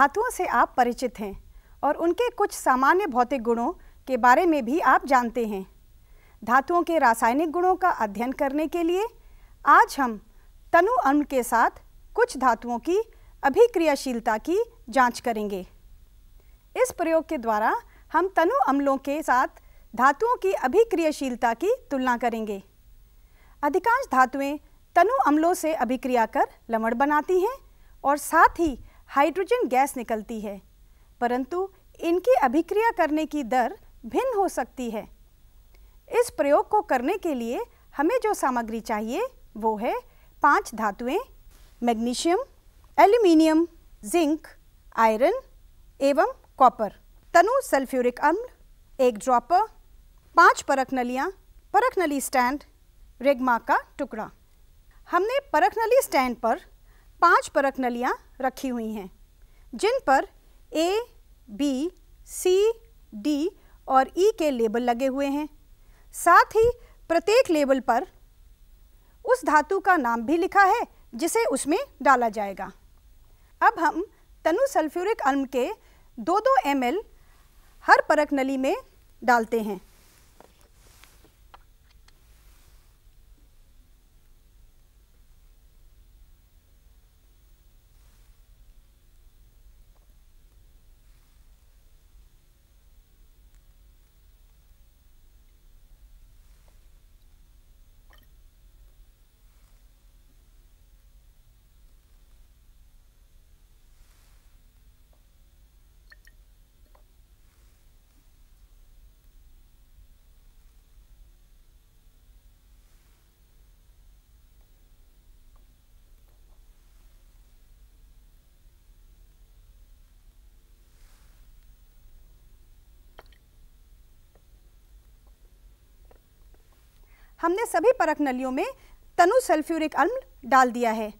धातुओं से आप परिचित हैं और उनके कुछ सामान्य भौतिक गुणों के बारे में भी आप जानते हैं धातुओं के रासायनिक गुणों का अध्ययन करने के लिए आज हम तनु अम्ल के साथ कुछ धातुओं की अभिक्रियाशीलता की जांच करेंगे इस प्रयोग के द्वारा हम तनु अम्लों के साथ धातुओं की अभिक्रियाशीलता की तुलना करेंगे अधिकांश धातुएं तनु अम्लों से अभिक्रिया कर लमड़ बनाती हैं और साथ ही हाइड्रोजन गैस निकलती है परंतु इनकी अभिक्रिया करने की दर भिन्न हो सकती है इस प्रयोग को करने के लिए हमें जो सामग्री चाहिए वो है पांच धातुएं मैग्नीशियम एल्यूमिनियम जिंक आयरन एवं कॉपर तनु सल्फ्यूरिक अम्ल एक ड्रॉपर पांच परख नलियाँ परख नली स्टैंड रेगमा का टुकड़ा हमने परख नली स्टैंड पर पांच परख नलियाँ रखी हुई हैं जिन पर ए बी सी डी और ई e के लेबल लगे हुए हैं साथ ही प्रत्येक लेबल पर उस धातु का नाम भी लिखा है जिसे उसमें डाला जाएगा अब हम तनु सल्फ्यूरिक अम्ल के दो दो एम हर परख नली में डालते हैं हमने सभी परख नलियों में तनु सल्फ्यूरिक अम्ल डाल दिया है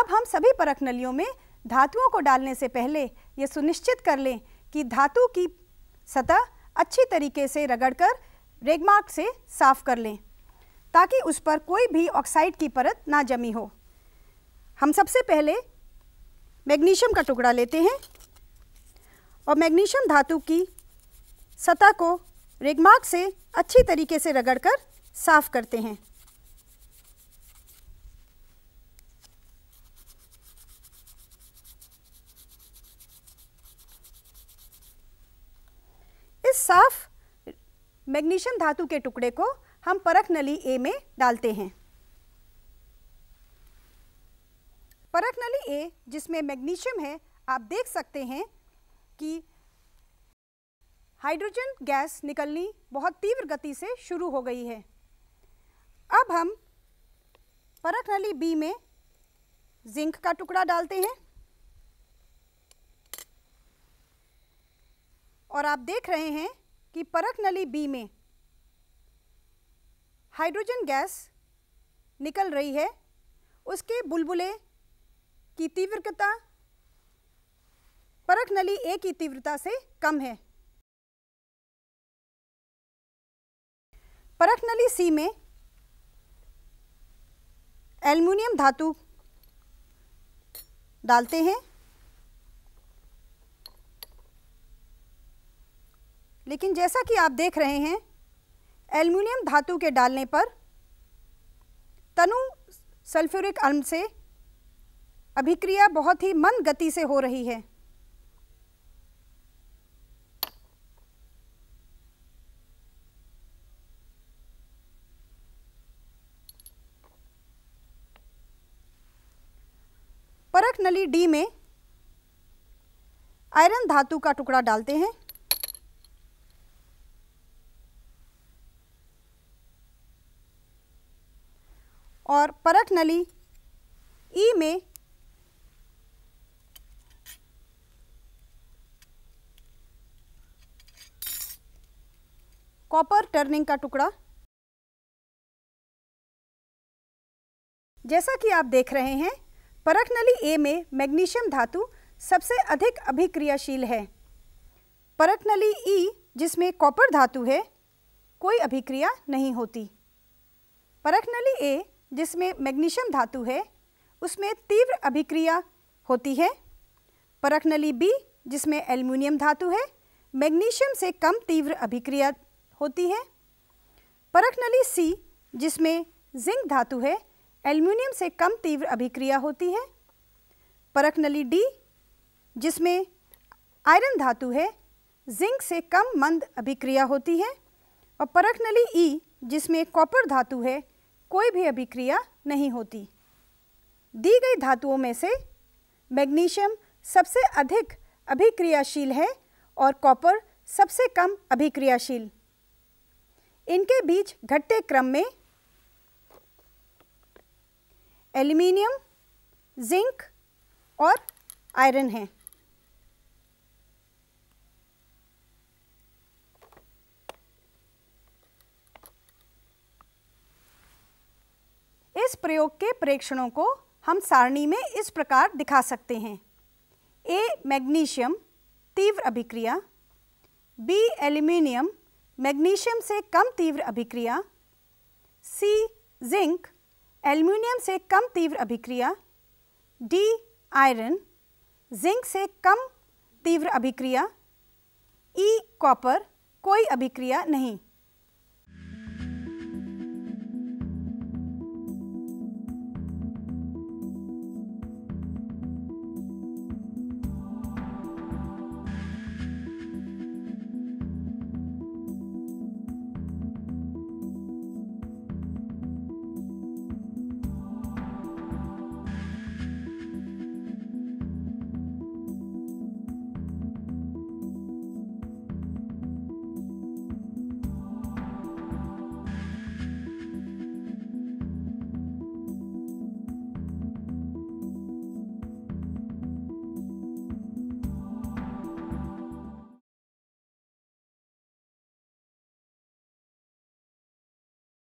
अब हम सभी परख नलियों में धातुओं को डालने से पहले ये सुनिश्चित कर लें कि धातु की सतह अच्छी तरीके से रगड़कर रेगमार्क से साफ कर लें ताकि उस पर कोई भी ऑक्साइड की परत ना जमी हो हम सबसे पहले मैग्नीशियम का टुकड़ा लेते हैं और मैग्नीशियम धातु की सतह को रेगमार्क से अच्छी तरीके से रगड़कर साफ करते हैं इस साफ मैग्नीशियम धातु के टुकड़े को हम परख नली ए में डालते हैं परख नली ए जिसमें मैग्नीशियम है आप देख सकते हैं कि हाइड्रोजन गैस निकलनी बहुत तीव्र गति से शुरू हो गई है अब हम परख नली बी में जिंक का टुकड़ा डालते हैं और आप देख रहे हैं कि परख नली बी में हाइड्रोजन गैस निकल रही है उसके बुलबुले की तीव्रता परख नली ए की तीव्रता से कम है परख नली सी में एल्युमिनियम धातु डालते हैं लेकिन जैसा कि आप देख रहे हैं एल्युमिनियम धातु के डालने पर तनु सल्फ्यूरिक अम्ल से अभिक्रिया बहुत ही मंद गति से हो रही है पूरक नली डी में आयरन धातु का टुकड़ा डालते हैं और परक नली ई में कॉपर टर्निंग का टुकड़ा जैसा कि आप देख रहे हैं परख नली ए में मैग्नीशियम धातु सबसे अधिक अभिक्रियाशील है परख नली ई जिसमें कॉपर धातु है कोई अभिक्रिया नहीं होती परख नली ए जिसमें मैग्नीशियम धातु है उसमें तीव्र अभिक्रिया होती है परख नली बी जिसमें एल्यूमिनियम धातु है मैग्नीशियम से कम तीव्र अभिक्रिया होती है परख नली सी जिसमें जिंक धातु है एल्यूमिनियम से कम तीव्र अभिक्रिया होती है परख नली डी जिसमें आयरन धातु है जिंक से कम मंद अभिक्रिया होती है और परख नली ई जिसमें कॉपर धातु है कोई भी अभिक्रिया नहीं होती दी गई धातुओं में से मैग्नीशियम सबसे अधिक अभिक्रियाशील है और कॉपर सबसे कम अभिक्रियाशील इनके बीच घटते क्रम में एल्यूमिनियम जिंक और आयरन है इस प्रयोग के प्रेक्षणों को हम सारणी में इस प्रकार दिखा सकते हैं ए मैग्नीशियम तीव्र अभिक्रिया बी एल्यूमिनियम मैग्नीशियम से कम तीव्र अभिक्रिया सी जिंक एल्यूमिनियम से कम तीव्र अभिक्रिया डी आयरन जिंक से कम तीव्र अभिक्रिया ई e, कॉपर कोई अभिक्रिया नहीं